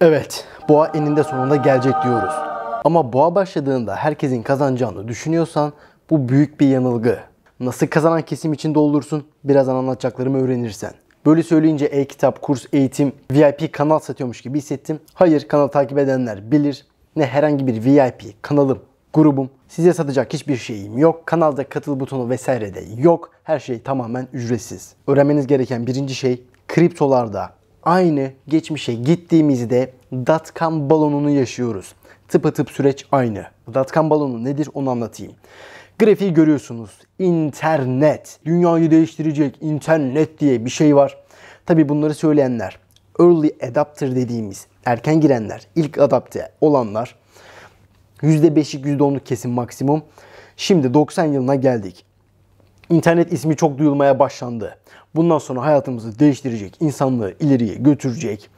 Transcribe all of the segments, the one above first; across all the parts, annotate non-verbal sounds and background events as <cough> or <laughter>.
Evet, boğa eninde sonunda gelecek diyoruz. Ama boğa başladığında herkesin kazanacağını düşünüyorsan bu büyük bir yanılgı. Nasıl kazanan kesim içinde olursun birazdan anlatacaklarımı öğrenirsen. Böyle söyleyince e-kitap, kurs, eğitim, VIP kanal satıyormuş gibi hissettim. Hayır kanal takip edenler bilir. Ne herhangi bir VIP kanalım, grubum, size satacak hiçbir şeyim yok. Kanalda katıl butonu vesaire de yok. Her şey tamamen ücretsiz. Öğrenmeniz gereken birinci şey kriptolarda aynı geçmişe gittiğimizde dotcom balonunu yaşıyoruz. Tıpatıp süreç aynı. Bu dotcom balonu nedir onu anlatayım. Grafiği görüyorsunuz. İnternet. Dünyayı değiştirecek internet diye bir şey var. Tabi bunları söyleyenler early adapter dediğimiz erken girenler, ilk adapte olanlar %5'lik %10'luk kesim maksimum. Şimdi 90 yılına geldik. İnternet ismi çok duyulmaya başlandı. Bundan sonra hayatımızı değiştirecek, insanlığı ileriye götürecek.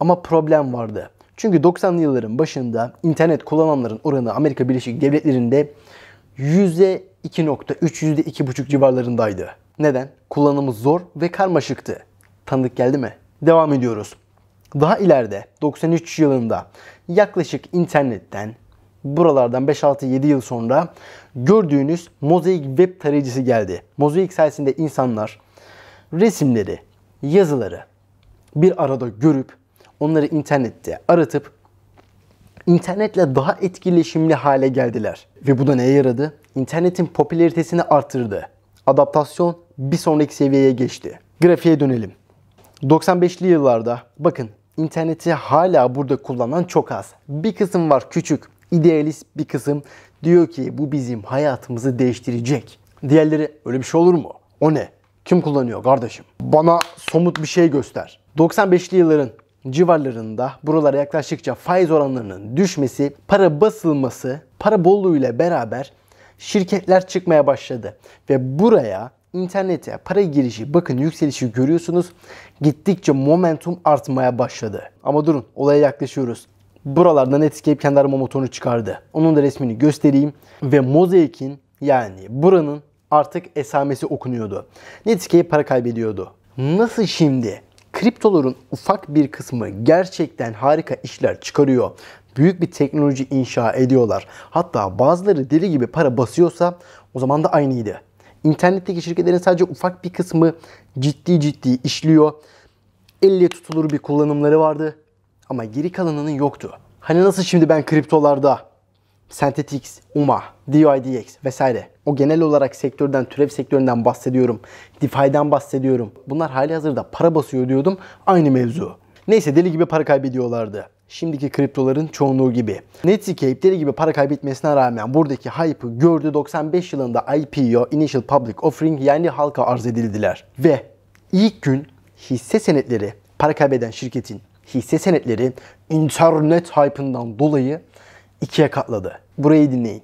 Ama problem vardı. Çünkü 90'lı yılların başında internet kullananların oranı Amerika Birleşik Devletleri'nde %2.3, %2.5 civarlarındaydı. Neden? Kullanımı zor ve karmaşıktı. Tanıdık geldi mi? Devam ediyoruz. Daha ileride 93 yılında yaklaşık internetten buralardan 5-6-7 yıl sonra gördüğünüz mozaik web tarayıcısı geldi. Mozaik sayesinde insanlar resimleri, yazıları bir arada görüp onları internette aratıp internetle daha etkileşimli hale geldiler. Ve bu da neye yaradı? İnternetin popülaritesini arttırdı. Adaptasyon bir sonraki seviyeye geçti. Grafiğe dönelim. 95'li yıllarda bakın interneti hala burada kullanan çok az. Bir kısım var küçük idealist bir kısım diyor ki bu bizim hayatımızı değiştirecek. Diğerleri öyle bir şey olur mu? O ne? Kim kullanıyor kardeşim? Bana somut bir şey göster. 95'li yılların civarlarında buralara yaklaştıkça faiz oranlarının düşmesi, para basılması, para bolluğuyla beraber şirketler çıkmaya başladı. Ve buraya internete para girişi bakın yükselişi görüyorsunuz. Gittikçe momentum artmaya başladı. Ama durun olaya yaklaşıyoruz. Buralarda Netscape kendi arama motorunu çıkardı. Onun da resmini göstereyim. Ve Mozaik'in yani buranın artık esamesi okunuyordu. Netscape para kaybediyordu. Nasıl şimdi? Kriptoların ufak bir kısmı gerçekten harika işler çıkarıyor. Büyük bir teknoloji inşa ediyorlar. Hatta bazıları deli gibi para basıyorsa o zaman da aynıydı. İnternetteki şirketlerin sadece ufak bir kısmı ciddi ciddi işliyor. Elle tutulur bir kullanımları vardı ama geri kalanının yoktu. Hani nasıl şimdi ben kriptolarda Synthetics, UMA, DYDX vesaire. O genel olarak sektörden, türev sektöründen bahsediyorum. DeFi'den bahsediyorum. Bunlar hali hazırda para basıyor diyordum. Aynı mevzu. Neyse deli gibi para kaybediyorlardı. Şimdiki kriptoların çoğunluğu gibi. Netscape deli gibi para kaybetmesine rağmen buradaki hype'ı gördü. 95 yılında IPO, Initial Public Offering yani halka arz edildiler. Ve ilk gün hisse senetleri para kaybeden şirketin hisse senetleri internet hype'ından dolayı ikiye katladı. Burayı dinleyin.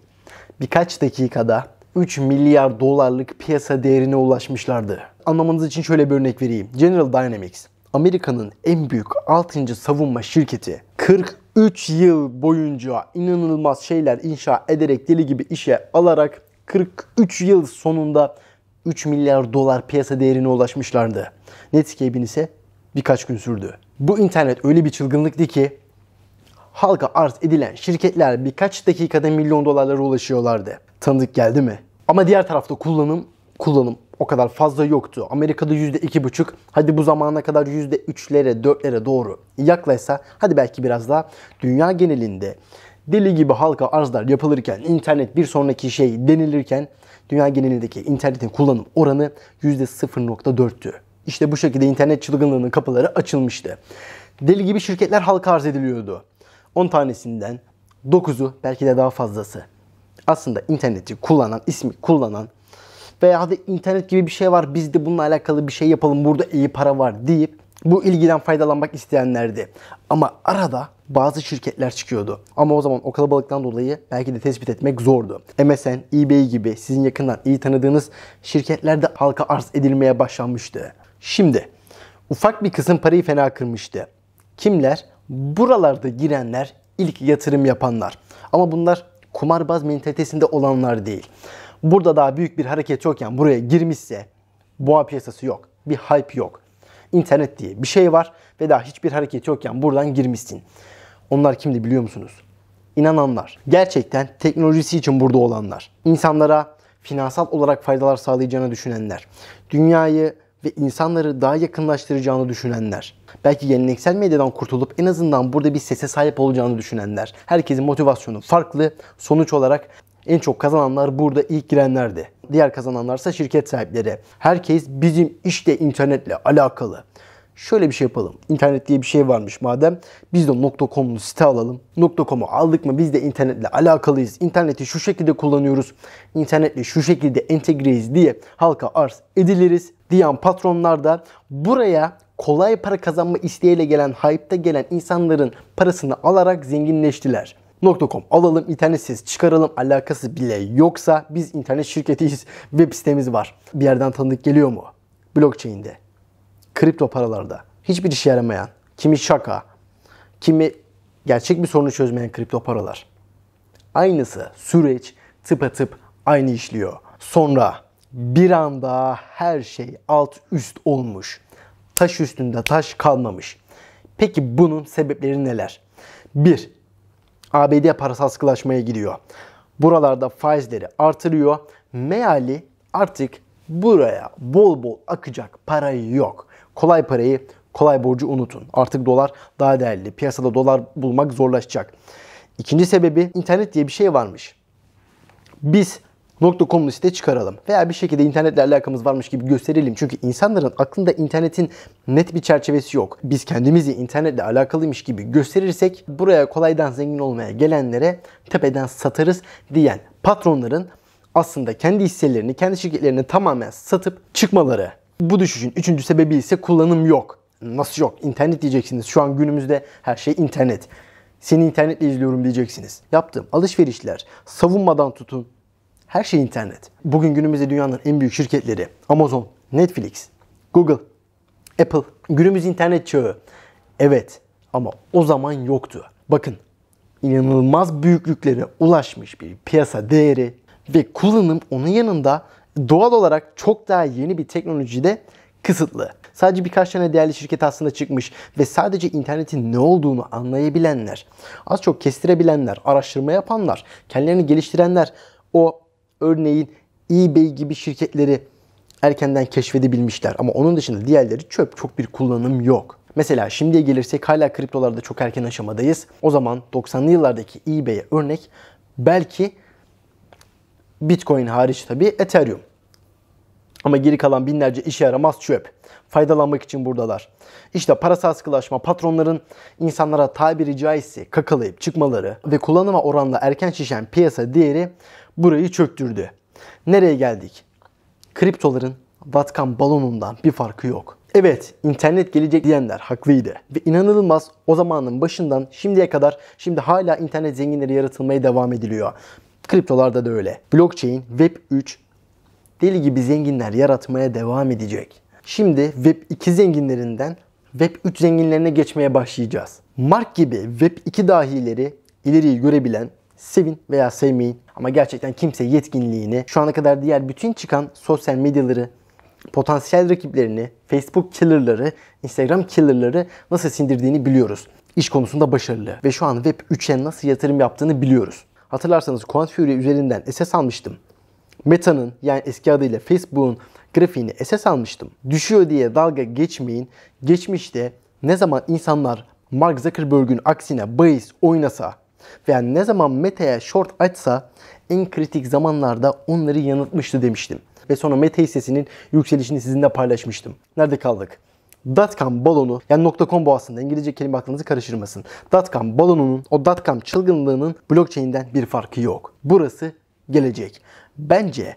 Birkaç dakikada 3 milyar dolarlık piyasa değerine ulaşmışlardı. Anlamanız için şöyle bir örnek vereyim. General Dynamics, Amerika'nın en büyük 6. savunma şirketi 43 yıl boyunca inanılmaz şeyler inşa ederek deli gibi işe alarak 43 yıl sonunda 3 milyar dolar piyasa değerine ulaşmışlardı. Netscape'in ise birkaç gün sürdü. Bu internet öyle bir çılgınlıktı ki halka arz edilen şirketler birkaç dakikada milyon dolarlara ulaşıyorlardı. Tanıdık geldi mi? Ama diğer tarafta kullanım kullanım o kadar fazla yoktu. Amerika'da %2,5 hadi bu zamana kadar %3'lere 4'lere doğru yaklaşsa hadi belki biraz daha dünya genelinde deli gibi halka arzlar yapılırken internet bir sonraki şey denilirken dünya genelindeki internetin kullanım oranı %0.4'tü. İşte bu şekilde internet çılgınlığının kapıları açılmıştı. Deli gibi şirketler halka arz ediliyordu. 10 tanesinden 9'u belki de daha fazlası. Aslında interneti kullanan, ismi kullanan veya da internet gibi bir şey var biz de bununla alakalı bir şey yapalım burada iyi para var deyip bu ilgiden faydalanmak isteyenlerdi. Ama arada bazı şirketler çıkıyordu. Ama o zaman o kalabalıktan dolayı belki de tespit etmek zordu. MSN, eBay gibi sizin yakından iyi tanıdığınız şirketlerde halka arz edilmeye başlanmıştı. Şimdi ufak bir kızın parayı fena kırmıştı. Kimler? Buralarda girenler, ilk yatırım yapanlar. Ama bunlar kumarbaz mentalitesinde olanlar değil. Burada daha büyük bir hareket yokken buraya girmişse boğa piyasası yok. Bir hype yok. İnternet diye bir şey var ve daha hiçbir hareket yokken buradan girmişsin. Onlar kimdi biliyor musunuz? İnananlar. Gerçekten teknolojisi için burada olanlar. İnsanlara finansal olarak faydalar sağlayacağını düşünenler. Dünyayı ve insanları daha yakınlaştıracağını düşünenler. Belki geleneksel medyadan kurtulup en azından burada bir sese sahip olacağını düşünenler. Herkesin motivasyonu farklı. Sonuç olarak en çok kazananlar burada ilk girenlerdi. Diğer kazananlarsa şirket sahipleri. Herkes bizim işte internetle alakalı şöyle bir şey yapalım. İnternet diye bir şey varmış madem. Biz de .com'lu site alalım. .com'u aldık mı biz de internetle alakalıyız. İnterneti şu şekilde kullanıyoruz. İnternetle şu şekilde entegreyiz diye halka arz ediliriz diyen patronlar da buraya kolay para kazanma isteğiyle gelen, hype'ta gelen insanların parasını alarak zenginleştiler. .com alalım, internet sitesi çıkaralım, alakası bile yoksa biz internet şirketiyiz, <laughs> web sitemiz var. Bir yerden tanıdık geliyor mu? Blockchain'de kripto paralarda hiçbir işe yaramayan, kimi şaka, kimi gerçek bir sorunu çözmeyen kripto paralar. Aynısı süreç tıpatıp aynı işliyor. Sonra bir anda her şey alt üst olmuş. Taş üstünde taş kalmamış. Peki bunun sebepleri neler? 1. ABD parası askılaşmaya gidiyor. Buralarda faizleri artırıyor. Meali artık buraya bol bol akacak parayı yok. Kolay parayı, kolay borcu unutun. Artık dolar daha değerli. Piyasada dolar bulmak zorlaşacak. İkinci sebebi internet diye bir şey varmış. Biz .com liste çıkaralım veya bir şekilde internetle alakamız varmış gibi gösterelim. Çünkü insanların aklında internetin net bir çerçevesi yok. Biz kendimizi internetle alakalıymış gibi gösterirsek buraya kolaydan zengin olmaya gelenlere tepeden satarız diyen patronların aslında kendi hisselerini, kendi şirketlerini tamamen satıp çıkmaları bu düşüşün üçüncü sebebi ise kullanım yok. Nasıl yok? İnternet diyeceksiniz. Şu an günümüzde her şey internet. Seni internetle izliyorum diyeceksiniz. Yaptığım alışverişler, savunmadan tutun. Her şey internet. Bugün günümüzde dünyanın en büyük şirketleri Amazon, Netflix, Google, Apple. Günümüz internet çağı. Evet ama o zaman yoktu. Bakın inanılmaz büyüklüklere ulaşmış bir piyasa değeri ve kullanım onun yanında doğal olarak çok daha yeni bir teknolojide kısıtlı. Sadece birkaç tane değerli şirket aslında çıkmış ve sadece internetin ne olduğunu anlayabilenler, az çok kestirebilenler, araştırma yapanlar, kendilerini geliştirenler o örneğin eBay gibi şirketleri erkenden keşfedebilmişler. Ama onun dışında diğerleri çöp çok bir kullanım yok. Mesela şimdiye gelirsek hala kriptolarda çok erken aşamadayız. O zaman 90'lı yıllardaki eBay'e örnek belki Bitcoin hariç tabii Ethereum. Ama geri kalan binlerce işe yaramaz çöp. Faydalanmak için buradalar. İşte parasal sıkılaşma patronların insanlara tabiri caizse kakalayıp çıkmaları ve kullanıma oranla erken şişen piyasa değeri burayı çöktürdü. Nereye geldik? Kriptoların vatkan balonundan bir farkı yok. Evet internet gelecek diyenler haklıydı. Ve inanılmaz o zamanın başından şimdiye kadar şimdi hala internet zenginleri yaratılmaya devam ediliyor. Kriptolarda da öyle. Blockchain, Web3 deli gibi zenginler yaratmaya devam edecek. Şimdi Web2 zenginlerinden Web3 zenginlerine geçmeye başlayacağız. Mark gibi Web2 dahileri ileriyi görebilen, sevin veya sevmeyin ama gerçekten kimse yetkinliğini, şu ana kadar diğer bütün çıkan sosyal medyaları, potansiyel rakiplerini, Facebook killerları, Instagram killerları nasıl sindirdiğini biliyoruz. İş konusunda başarılı ve şu an Web3'e nasıl yatırım yaptığını biliyoruz. Hatırlarsanız Quantifury üzerinden SS almıştım. Meta'nın yani eski adıyla Facebook'un grafiğini SS almıştım. Düşüyor diye dalga geçmeyin. Geçmişte ne zaman insanlar Mark Zuckerberg'ün aksine bahis oynasa veya ne zaman Meta'ya short açsa en kritik zamanlarda onları yanıltmıştı demiştim. Ve sonra Meta hissesinin yükselişini sizinle paylaşmıştım. Nerede kaldık? Dotcom balonu yani .com bu aslında İngilizce kelime aklınızı karıştırmasın. Dotcom balonunun o dotcom çılgınlığının blockchain'den bir farkı yok. Burası gelecek. Bence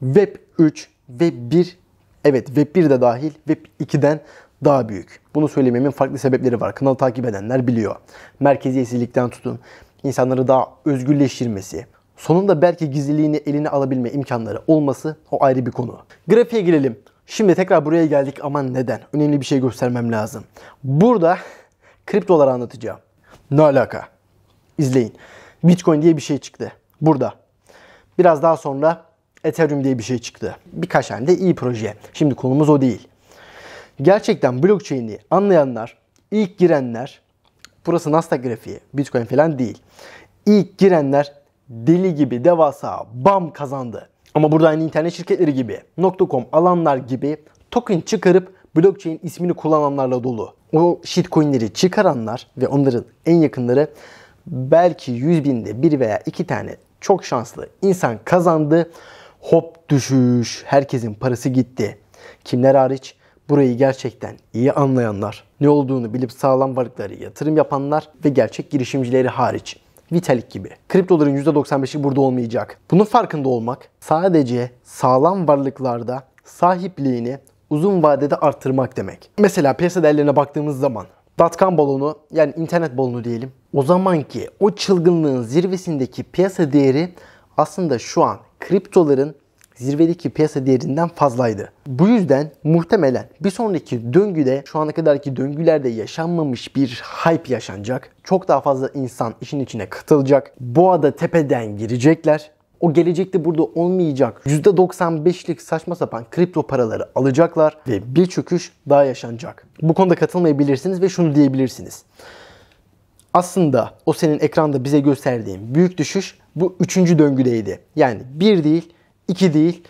Web 3 ve 1 evet Web 1 de dahil Web 2'den daha büyük. Bunu söylememin farklı sebepleri var. Kanalı takip edenler biliyor. Merkeziyetsizlikten tutun. insanları daha özgürleştirmesi, Sonunda belki gizliliğini eline alabilme imkanları olması o ayrı bir konu. Grafiğe girelim. Şimdi tekrar buraya geldik ama neden? Önemli bir şey göstermem lazım. Burada kriptoları anlatacağım. Ne alaka? İzleyin. Bitcoin diye bir şey çıktı. Burada. Biraz daha sonra Ethereum diye bir şey çıktı. Birkaç tane de iyi proje. Şimdi konumuz o değil. Gerçekten blockchain'i anlayanlar, ilk girenler, burası Nasdaq grafiği, Bitcoin falan değil. İlk girenler deli gibi devasa bam kazandı. Ama burada aynı internet şirketleri gibi, .com alanlar gibi token çıkarıp blockchain ismini kullananlarla dolu. O shitcoinleri çıkaranlar ve onların en yakınları belki 100 binde bir veya iki tane çok şanslı insan kazandı. Hop düşüş. Herkesin parası gitti. Kimler hariç? Burayı gerçekten iyi anlayanlar, ne olduğunu bilip sağlam varlıkları yatırım yapanlar ve gerçek girişimcileri hariç. Vitalik gibi. Kriptoların doların %95'i burada olmayacak. Bunun farkında olmak sadece sağlam varlıklarda sahipliğini uzun vadede arttırmak demek. Mesela piyasa değerlerine baktığımız zaman dotcom balonu yani internet balonu diyelim. O zamanki o çılgınlığın zirvesindeki piyasa değeri aslında şu an kriptoların zirvedeki piyasa değerinden fazlaydı. Bu yüzden muhtemelen bir sonraki döngüde şu ana kadarki döngülerde yaşanmamış bir hype yaşanacak. Çok daha fazla insan işin içine katılacak. Boğada tepeden girecekler. O gelecekte burada olmayacak %95'lik saçma sapan kripto paraları alacaklar ve bir çöküş daha yaşanacak. Bu konuda katılmayabilirsiniz ve şunu diyebilirsiniz. Aslında o senin ekranda bize gösterdiğin büyük düşüş bu üçüncü döngüdeydi. Yani bir değil 2 değil,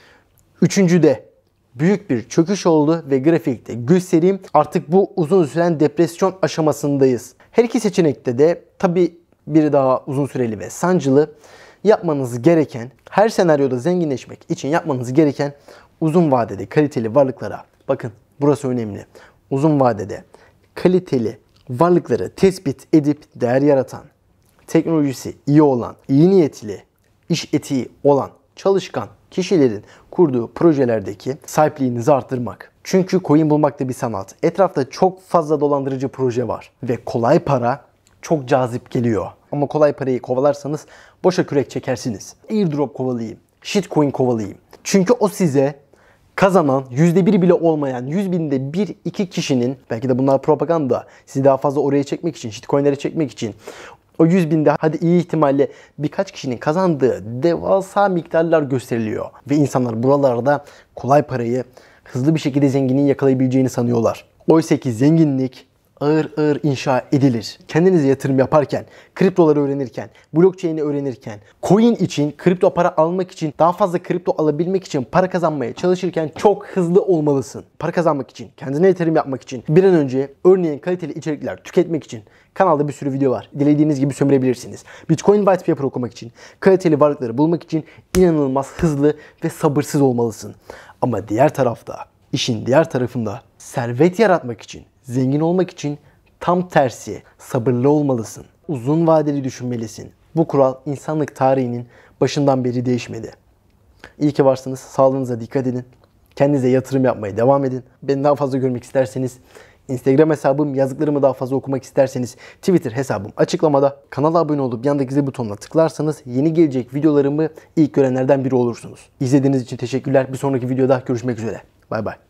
3. de büyük bir çöküş oldu ve grafikte göstereyim. Artık bu uzun süren depresyon aşamasındayız. Her iki seçenekte de tabi biri daha uzun süreli ve sancılı. Yapmanız gereken, her senaryoda zenginleşmek için yapmanız gereken uzun vadede kaliteli varlıklara bakın burası önemli. Uzun vadede kaliteli varlıkları tespit edip değer yaratan, teknolojisi iyi olan, iyi niyetli, iş etiği olan, çalışkan kişilerin kurduğu projelerdeki sahipliğinizi arttırmak. Çünkü coin bulmak da bir sanat. Etrafta çok fazla dolandırıcı proje var ve kolay para çok cazip geliyor. Ama kolay parayı kovalarsanız boşa kürek çekersiniz. Airdrop kovalayayım, shitcoin kovalayayım. Çünkü o size kazanan %1 bile olmayan 100 binde 1-2 kişinin belki de bunlar propaganda sizi daha fazla oraya çekmek için, shitcoinlere çekmek için o 100 binde hadi iyi ihtimalle birkaç kişinin kazandığı devasa miktarlar gösteriliyor. Ve insanlar buralarda kolay parayı hızlı bir şekilde zenginliği yakalayabileceğini sanıyorlar. Oysa ki zenginlik ağır ağır inşa edilir. Kendinize yatırım yaparken, kriptoları öğrenirken, blockchain'i öğrenirken, coin için, kripto para almak için, daha fazla kripto alabilmek için para kazanmaya çalışırken çok hızlı olmalısın. Para kazanmak için, kendine yatırım yapmak için, bir an önce örneğin kaliteli içerikler tüketmek için kanalda bir sürü video var. Dilediğiniz gibi sömürebilirsiniz. Bitcoin white paper okumak için, kaliteli varlıkları bulmak için inanılmaz hızlı ve sabırsız olmalısın. Ama diğer tarafta, işin diğer tarafında servet yaratmak için Zengin olmak için tam tersi sabırlı olmalısın. Uzun vadeli düşünmelisin. Bu kural insanlık tarihinin başından beri değişmedi. İyi ki varsınız. Sağlığınıza dikkat edin. Kendinize yatırım yapmaya devam edin. Beni daha fazla görmek isterseniz Instagram hesabım, yazıklarımı daha fazla okumak isterseniz Twitter hesabım açıklamada. Kanala abone olup yandaki zil butonuna tıklarsanız yeni gelecek videolarımı ilk görenlerden biri olursunuz. İzlediğiniz için teşekkürler. Bir sonraki videoda görüşmek üzere. Bay bay.